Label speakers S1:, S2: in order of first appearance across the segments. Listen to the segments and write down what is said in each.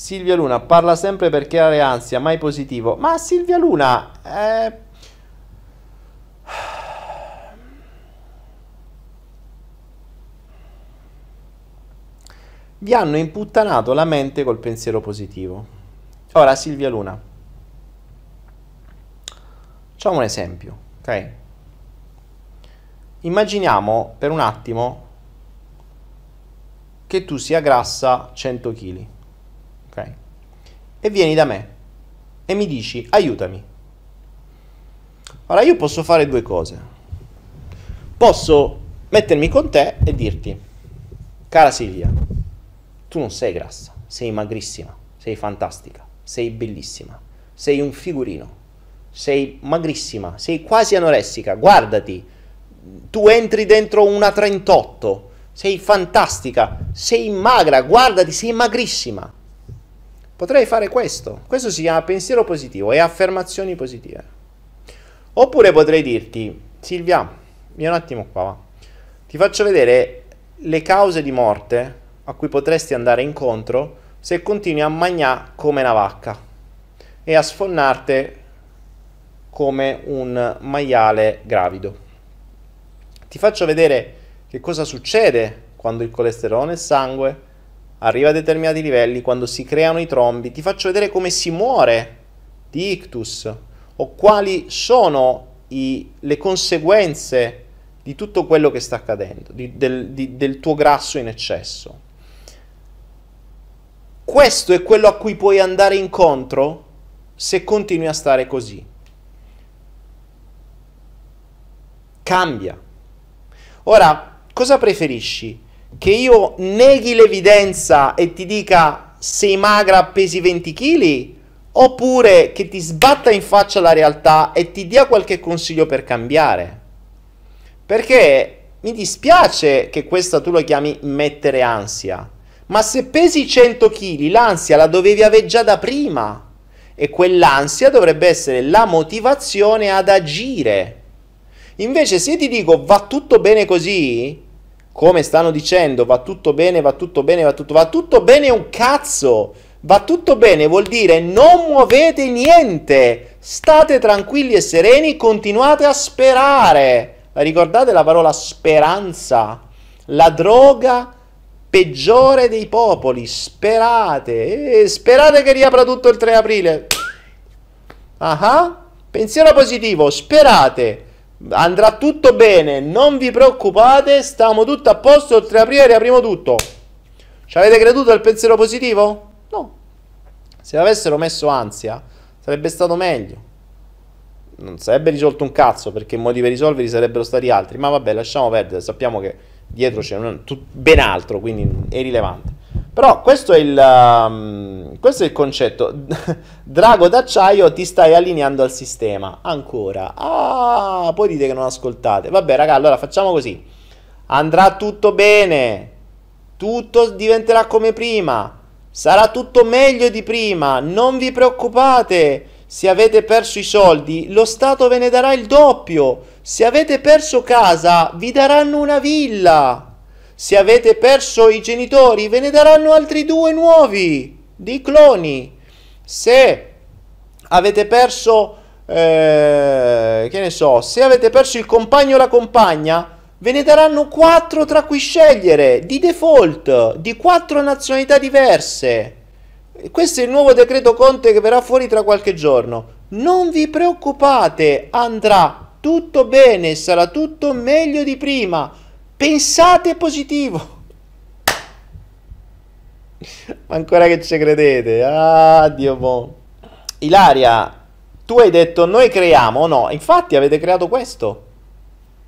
S1: Silvia Luna parla sempre per creare ansia, mai positivo. Ma Silvia Luna eh... Vi hanno imputtanato la mente col pensiero positivo. Ora Silvia Luna. Facciamo un esempio, ok? Immaginiamo per un attimo che tu sia grassa 100 kg. E vieni da me e mi dici aiutami. Ora io posso fare due cose. Posso mettermi con te e dirti, cara Silvia, tu non sei grassa, sei magrissima, sei fantastica, sei bellissima, sei un figurino, sei magrissima, sei quasi anoressica, guardati, tu entri dentro una 38, sei fantastica, sei magra, guardati, sei magrissima. Potrei fare questo. Questo si chiama pensiero positivo e affermazioni positive. Oppure potrei dirti, Silvia, vieni un attimo qua, va. ti faccio vedere le cause di morte a cui potresti andare incontro se continui a mangiare come una vacca e a sfonnarti come un maiale gravido. Ti faccio vedere che cosa succede quando il colesterolo nel sangue arriva a determinati livelli, quando si creano i trombi, ti faccio vedere come si muore di ictus o quali sono i, le conseguenze di tutto quello che sta accadendo, di, del, di, del tuo grasso in eccesso. Questo è quello a cui puoi andare incontro se continui a stare così. Cambia. Ora, cosa preferisci? che io neghi l'evidenza e ti dica sei magra, pesi 20 kg, oppure che ti sbatta in faccia la realtà e ti dia qualche consiglio per cambiare. Perché mi dispiace che questa tu lo chiami mettere ansia, ma se pesi 100 kg, l'ansia la dovevi avere già da prima e quell'ansia dovrebbe essere la motivazione ad agire. Invece se ti dico va tutto bene così, come stanno dicendo, va tutto bene, va tutto bene, va tutto, va tutto bene un cazzo. Va tutto bene vuol dire non muovete niente. State tranquilli e sereni, continuate a sperare. Ricordate la parola speranza? La droga peggiore dei popoli. Sperate. Eh, sperate che riapra tutto il 3 aprile. Ah, pensiero positivo, sperate. Andrà tutto bene, non vi preoccupate, stiamo tutto a posto, il 3 aprile riapriamo tutto. Ci avete creduto al pensiero positivo? No. Se avessero messo ansia, sarebbe stato meglio. Non sarebbe risolto un cazzo, perché i modi per risolverli sarebbero stati altri. Ma vabbè, lasciamo perdere, sappiamo che dietro c'è un, ben altro, quindi è irrilevante. Però questo è il... Um, questo è il concetto. Drago d'acciaio, ti stai allineando al sistema. Ancora. Ah, poi dite che non ascoltate. Vabbè, raga, allora facciamo così. Andrà tutto bene. Tutto diventerà come prima. Sarà tutto meglio di prima. Non vi preoccupate. Se avete perso i soldi, lo Stato ve ne darà il doppio. Se avete perso casa, vi daranno una villa. Se avete perso i genitori, ve ne daranno altri due nuovi di cloni. Se avete perso, eh, che ne so, se avete perso il compagno o la compagna, ve ne daranno 4 tra cui scegliere, di default, di 4 nazionalità diverse. Questo è il nuovo decreto Conte che verrà fuori tra qualche giorno. Non vi preoccupate, andrà tutto bene, sarà tutto meglio di prima. Pensate positivo. Ma ancora che ci credete? Ah, Dio buono. Ilaria, tu hai detto noi creiamo, no? Infatti avete creato questo.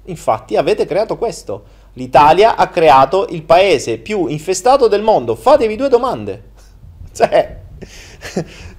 S1: Infatti avete creato questo. L'Italia ha creato il paese più infestato del mondo. Fatevi due domande. Cioè,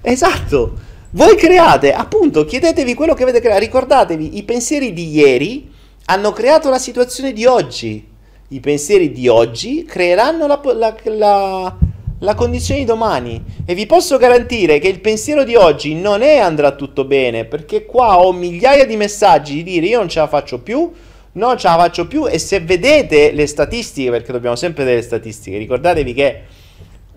S1: esatto. Voi create, appunto, chiedetevi quello che avete creato. Ricordatevi, i pensieri di ieri hanno creato la situazione di oggi. I pensieri di oggi creeranno la, la, la, la condizione di domani e vi posso garantire che il pensiero di oggi non è andrà tutto bene perché qua ho migliaia di messaggi di dire io non ce la faccio più, non ce la faccio più e se vedete le statistiche perché dobbiamo sempre delle statistiche ricordatevi che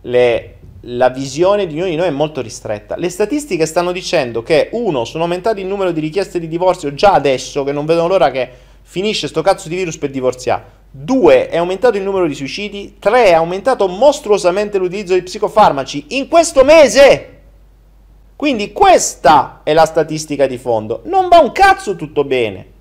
S1: le, la visione di ognuno di noi è molto ristretta le statistiche stanno dicendo che uno sono aumentati il numero di richieste di divorzio già adesso che non vedono l'ora che finisce sto cazzo di virus per divorziare 2 è aumentato il numero di suicidi, 3 è aumentato mostruosamente l'utilizzo di psicofarmaci in questo mese. Quindi questa è la statistica di fondo. Non va un cazzo tutto bene.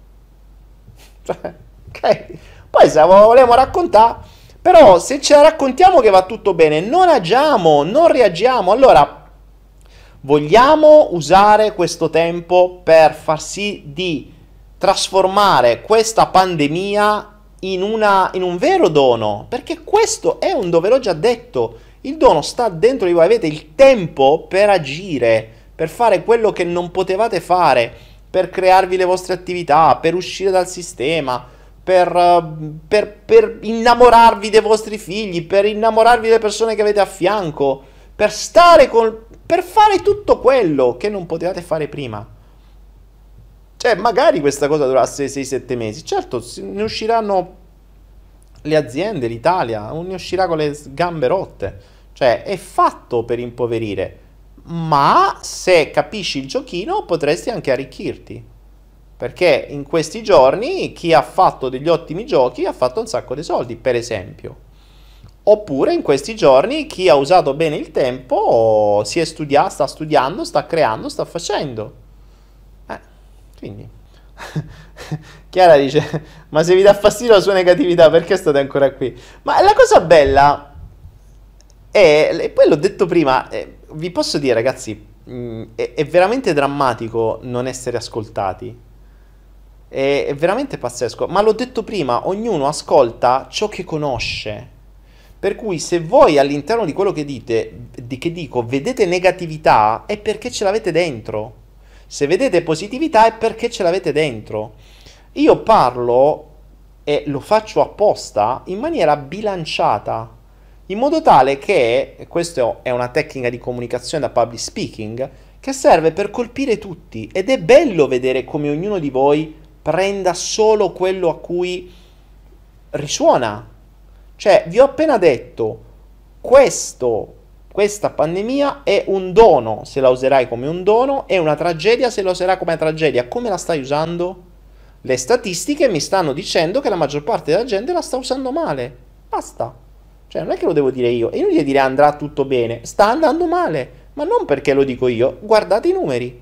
S1: Cioè, ok? Poi se la vogliamo raccontare, però se ce la raccontiamo che va tutto bene, non agiamo, non reagiamo. Allora, vogliamo usare questo tempo per far sì di trasformare questa pandemia in, una, in un vero dono, perché questo è un dove l'ho già detto. Il dono sta dentro di voi, avete il tempo per agire, per fare quello che non potevate fare, per crearvi le vostre attività, per uscire dal sistema, per, per, per, innamorarvi dei vostri figli, per innamorarvi delle persone che avete a fianco, per stare con... per fare tutto quello che non potevate fare prima. Cioè, magari questa cosa durerà 6-7 mesi. Certo, ne usciranno le aziende, l'Italia, ne uscirà con le gambe rotte. Cioè, è fatto per impoverire. Ma se capisci il giochino potresti anche arricchirti. Perché in questi giorni chi ha fatto degli ottimi giochi ha fatto un sacco di soldi, per esempio. Oppure in questi giorni chi ha usato bene il tempo si è studiato, sta studiando, sta creando, sta facendo. Quindi Chiara dice, ma se vi dà fastidio la sua negatività, perché state ancora qui? Ma la cosa bella è, e poi l'ho detto prima, eh, vi posso dire ragazzi, mh, mm, è, è, veramente drammatico non essere ascoltati. È, è veramente pazzesco, ma l'ho detto prima, ognuno ascolta ciò che conosce. Per cui se voi all'interno di quello che dite, di che dico, vedete negatività, è perché ce l'avete dentro se vedete positività è perché ce l'avete dentro. Io parlo e lo faccio apposta in maniera bilanciata, in modo tale che, questa è una tecnica di comunicazione da public speaking, che serve per colpire tutti ed è bello vedere come ognuno di voi prenda solo quello a cui risuona. Cioè, vi ho appena detto, questo questa pandemia è un dono se la userai come un dono, è una tragedia se la userai come tragedia. Come la stai usando? Le statistiche mi stanno dicendo che la maggior parte della gente la sta usando male. Basta. Cioè, non è che lo devo dire io. È inutile dire andrà tutto bene. Sta andando male. Ma non perché lo dico io. Guardate i numeri.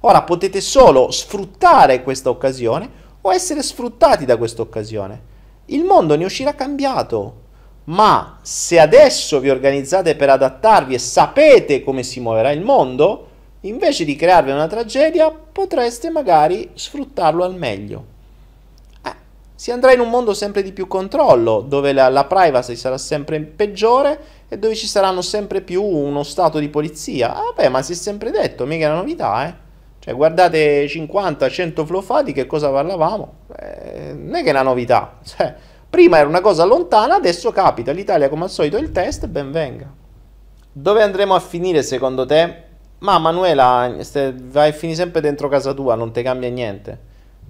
S1: Ora potete solo sfruttare questa occasione o essere sfruttati da questa occasione. Il mondo ne uscirà cambiato. Ma se adesso vi organizzate per adattarvi e sapete come si muoverà il mondo, invece di crearvi una tragedia, potreste magari sfruttarlo al meglio. Eh, si andrà in un mondo sempre di più controllo, dove la, la privacy sarà sempre peggiore e dove ci saranno sempre più uno stato di polizia. Ah, beh, ma si è sempre detto, mica è una novità, eh. Cioè, guardate 50-100 fa di che cosa parlavamo? Eh, non è che è una novità. Cioè, Prima era una cosa lontana, adesso capita. L'Italia, come al solito, è il test, ben venga. Dove andremo a finire secondo te? Ma Manuela, vai e fini sempre dentro casa tua, non ti cambia niente.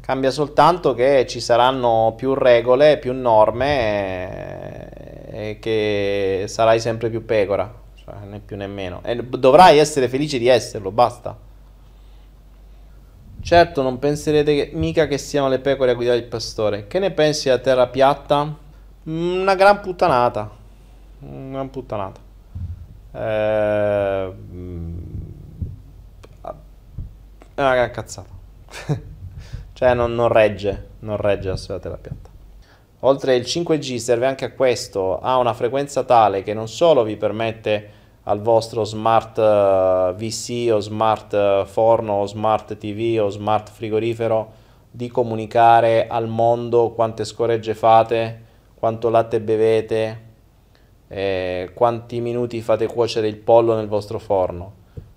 S1: Cambia soltanto che ci saranno più regole, più norme e, eh, e che sarai sempre più pecora, cioè, né più né meno. E dovrai essere felice di esserlo, basta. Certo, non penserete che, mica che siano le pecore a guidare il pastore. Che ne pensi della terra piatta? Mm, una gran puttanata. Una mm, gran puttanata. Eh, mm, è una gran cazzata. cioè, non, non, regge. Non regge la sua terra piatta. Oltre il 5G serve anche a questo. Ha una frequenza tale che non solo vi permette al vostro smart eh, VC o smart eh, forno o smart TV o smart frigorifero di comunicare al mondo quante scoregge fate, quanto latte bevete, eh, quanti minuti fate cuocere il pollo nel vostro forno,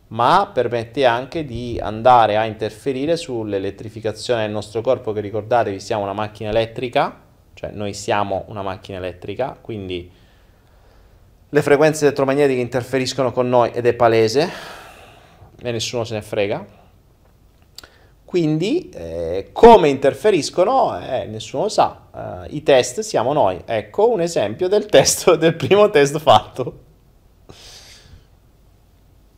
S1: ma permette anche di andare a interferire sull'elettrificazione del nostro corpo che ricordatevi siamo una macchina elettrica, cioè noi siamo una macchina elettrica, quindi le frequenze elettromagnetiche interferiscono con noi ed è palese e nessuno se ne frega. Quindi eh, come interferiscono eh, nessuno sa, eh, i test siamo noi. Ecco un esempio del, testo, del primo test fatto.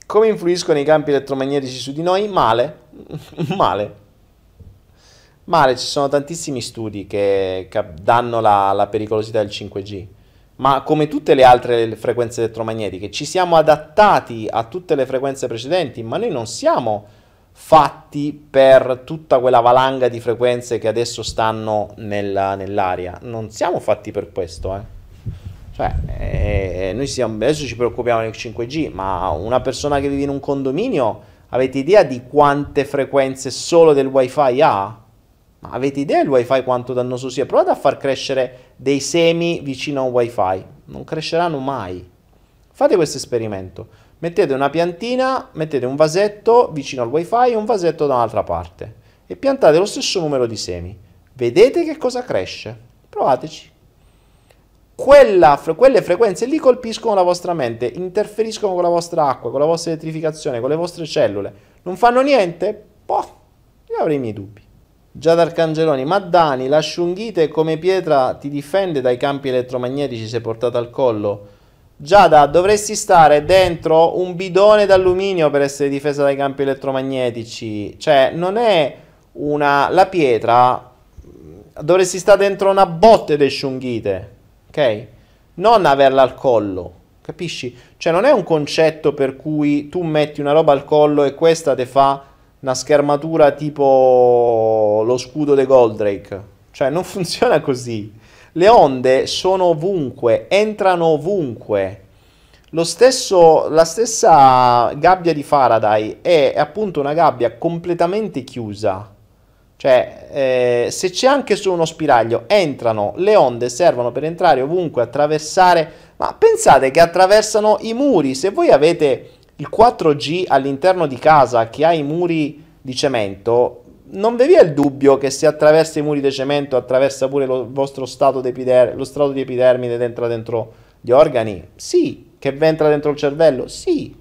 S1: Come influiscono i campi elettromagnetici su di noi? Male, male. Male, ci sono tantissimi studi che, che danno la, la pericolosità del 5G ma come tutte le altre frequenze elettromagnetiche, ci siamo adattati a tutte le frequenze precedenti, ma noi non siamo fatti per tutta quella valanga di frequenze che adesso stanno nella, nell'aria. Non siamo fatti per questo, eh. Cioè, eh, eh noi siamo, adesso ci preoccupiamo del 5G, ma una persona che vive in un condominio, avete idea di quante frequenze solo del wifi ha? Ma avete idea il wifi quanto dannoso sia? Provate a far crescere dei semi vicino a un wifi. Non cresceranno mai. Fate questo esperimento. Mettete una piantina, mettete un vasetto vicino al wifi e un vasetto da un'altra parte. E piantate lo stesso numero di semi. Vedete che cosa cresce. Provateci. Quella, quelle frequenze lì colpiscono la vostra mente, interferiscono con la vostra acqua, con la vostra elettrificazione, con le vostre cellule. Non fanno niente? Boh, io avrei i miei dubbi. Già d'Arcangeloni, ma Dani, la sciunghite come pietra ti difende dai campi elettromagnetici se portata al collo? Giada, dovresti stare dentro un bidone d'alluminio per essere difesa dai campi elettromagnetici. Cioè, non è una... La pietra... Mm, dovresti stare dentro una botte di sciunghite, ok? Non averla al collo, capisci? Cioè, non è un concetto per cui tu metti una roba al collo e questa te fa una schermatura tipo lo scudo di Goldrake. Cioè, non funziona così. Le onde sono ovunque, entrano ovunque. Lo Stesso, la stessa gabbia di Faraday è appunto una gabbia completamente chiusa. Cioè, eh, se c'è anche solo uno spiraglio, entrano, le onde servono per entrare ovunque, attraversare. Ma pensate che attraversano i muri. Se voi avete il 4G all'interno di casa che ha i muri di cemento, non vi è il dubbio che se attraversa i muri di cemento attraversa pure lo vostro stato di, lo strato di epidermide ed entra dentro gli organi? Sì. Che entra dentro il cervello? Sì.